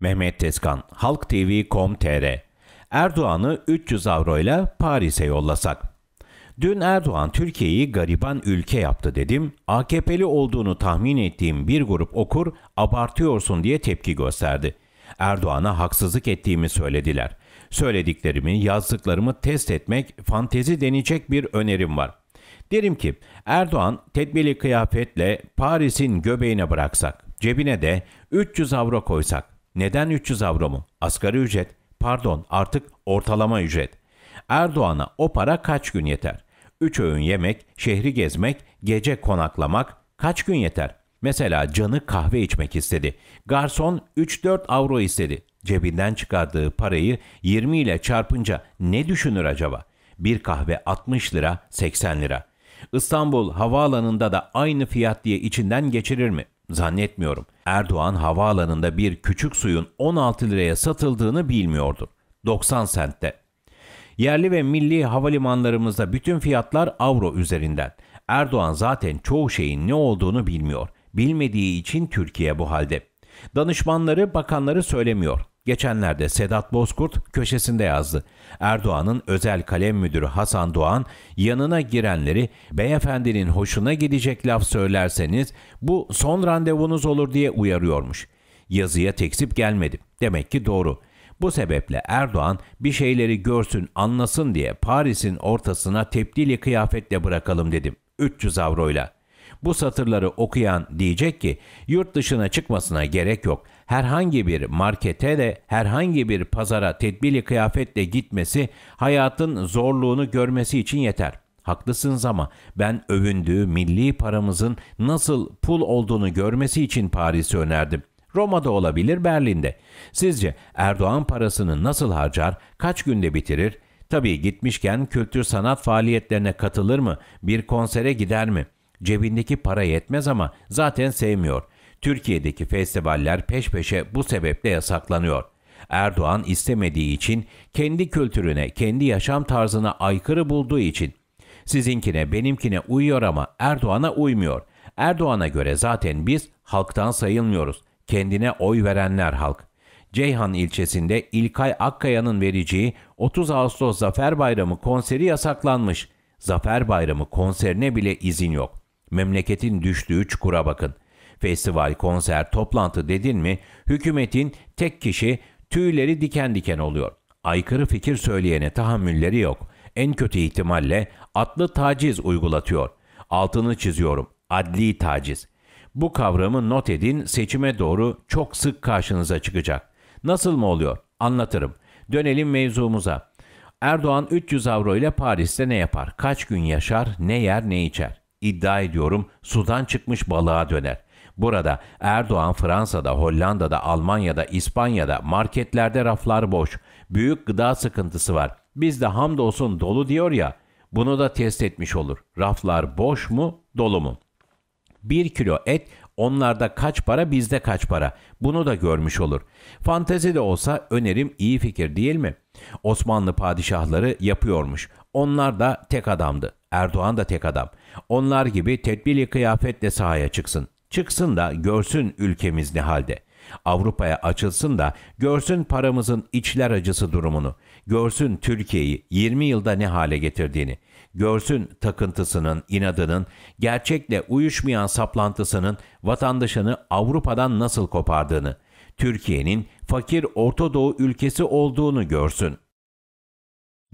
Mehmet Tezkan, halktv.com.tr Erdoğan'ı 300 avroyla Paris'e yollasak. Dün Erdoğan Türkiye'yi gariban ülke yaptı dedim. AKP'li olduğunu tahmin ettiğim bir grup okur abartıyorsun diye tepki gösterdi. Erdoğan'a haksızlık ettiğimi söylediler. Söylediklerimi, yazdıklarımı test etmek fantezi denecek bir önerim var. Derim ki Erdoğan tedbirli kıyafetle Paris'in göbeğine bıraksak, cebine de 300 avro koysak, neden 300 avro mu? Asgari ücret, pardon artık ortalama ücret. Erdoğan'a o para kaç gün yeter? 3 öğün yemek, şehri gezmek, gece konaklamak kaç gün yeter? Mesela canı kahve içmek istedi. Garson 3-4 avro istedi. Cebinden çıkardığı parayı 20 ile çarpınca ne düşünür acaba? Bir kahve 60 lira, 80 lira. İstanbul havaalanında da aynı fiyat diye içinden geçirir mi? Zannetmiyorum. Erdoğan havaalanında bir küçük suyun 16 liraya satıldığını bilmiyordu. 90 sentte. Yerli ve milli havalimanlarımızda bütün fiyatlar avro üzerinden. Erdoğan zaten çoğu şeyin ne olduğunu bilmiyor. Bilmediği için Türkiye bu halde. Danışmanları, bakanları söylemiyor. Geçenlerde Sedat Bozkurt köşesinde yazdı. Erdoğan'ın özel kalem müdürü Hasan Doğan yanına girenleri beyefendinin hoşuna gidecek laf söylerseniz bu son randevunuz olur diye uyarıyormuş. Yazıya teksip gelmedi. Demek ki doğru. Bu sebeple Erdoğan bir şeyleri görsün anlasın diye Paris'in ortasına tepdili kıyafetle bırakalım dedim. 300 avroyla. Bu satırları okuyan diyecek ki yurt dışına çıkmasına gerek yok. Herhangi bir markete de herhangi bir pazara tedbirli kıyafetle gitmesi hayatın zorluğunu görmesi için yeter. Haklısınız ama ben övündüğü milli paramızın nasıl pul olduğunu görmesi için Paris'i önerdim. Roma'da olabilir, Berlin'de. Sizce Erdoğan parasını nasıl harcar, kaç günde bitirir? Tabii gitmişken kültür sanat faaliyetlerine katılır mı, bir konsere gider mi?'' Cebindeki para yetmez ama zaten sevmiyor. Türkiye'deki festivaller peş peşe bu sebeple yasaklanıyor. Erdoğan istemediği için, kendi kültürüne, kendi yaşam tarzına aykırı bulduğu için. Sizinkine, benimkine uyuyor ama Erdoğan'a uymuyor. Erdoğan'a göre zaten biz halktan sayılmıyoruz. Kendine oy verenler halk. Ceyhan ilçesinde İlkay Akkaya'nın vereceği 30 Ağustos Zafer Bayramı konseri yasaklanmış. Zafer Bayramı konserine bile izin yok. Memleketin düştüğü çukura bakın. Festival, konser, toplantı dedin mi hükümetin tek kişi tüyleri diken diken oluyor. Aykırı fikir söyleyene tahammülleri yok. En kötü ihtimalle atlı taciz uygulatıyor. Altını çiziyorum. Adli taciz. Bu kavramı not edin seçime doğru çok sık karşınıza çıkacak. Nasıl mı oluyor? Anlatırım. Dönelim mevzumuza. Erdoğan 300 avro ile Paris'te ne yapar? Kaç gün yaşar? Ne yer, ne içer? iddia ediyorum sudan çıkmış balığa döner. Burada Erdoğan Fransa'da, Hollanda'da, Almanya'da, İspanya'da marketlerde raflar boş. Büyük gıda sıkıntısı var. Bizde hamdolsun dolu diyor ya. Bunu da test etmiş olur. Raflar boş mu, dolu mu? 1 kilo et onlarda kaç para, bizde kaç para? Bunu da görmüş olur. Fantezi de olsa önerim iyi fikir değil mi? Osmanlı padişahları yapıyormuş. Onlar da tek adamdı. Erdoğan da tek adam. Onlar gibi tedbirli kıyafetle sahaya çıksın. Çıksın da görsün ülkemiz ne halde. Avrupa'ya açılsın da görsün paramızın içler acısı durumunu. Görsün Türkiye'yi 20 yılda ne hale getirdiğini. Görsün takıntısının, inadının, gerçekle uyuşmayan saplantısının vatandaşını Avrupa'dan nasıl kopardığını. Türkiye'nin fakir Orta Doğu ülkesi olduğunu görsün.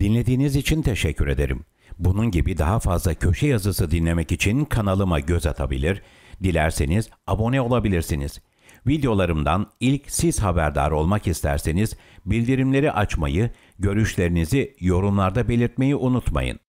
Dinlediğiniz için teşekkür ederim. Bunun gibi daha fazla köşe yazısı dinlemek için kanalıma göz atabilir, dilerseniz abone olabilirsiniz. Videolarımdan ilk siz haberdar olmak isterseniz bildirimleri açmayı, görüşlerinizi yorumlarda belirtmeyi unutmayın.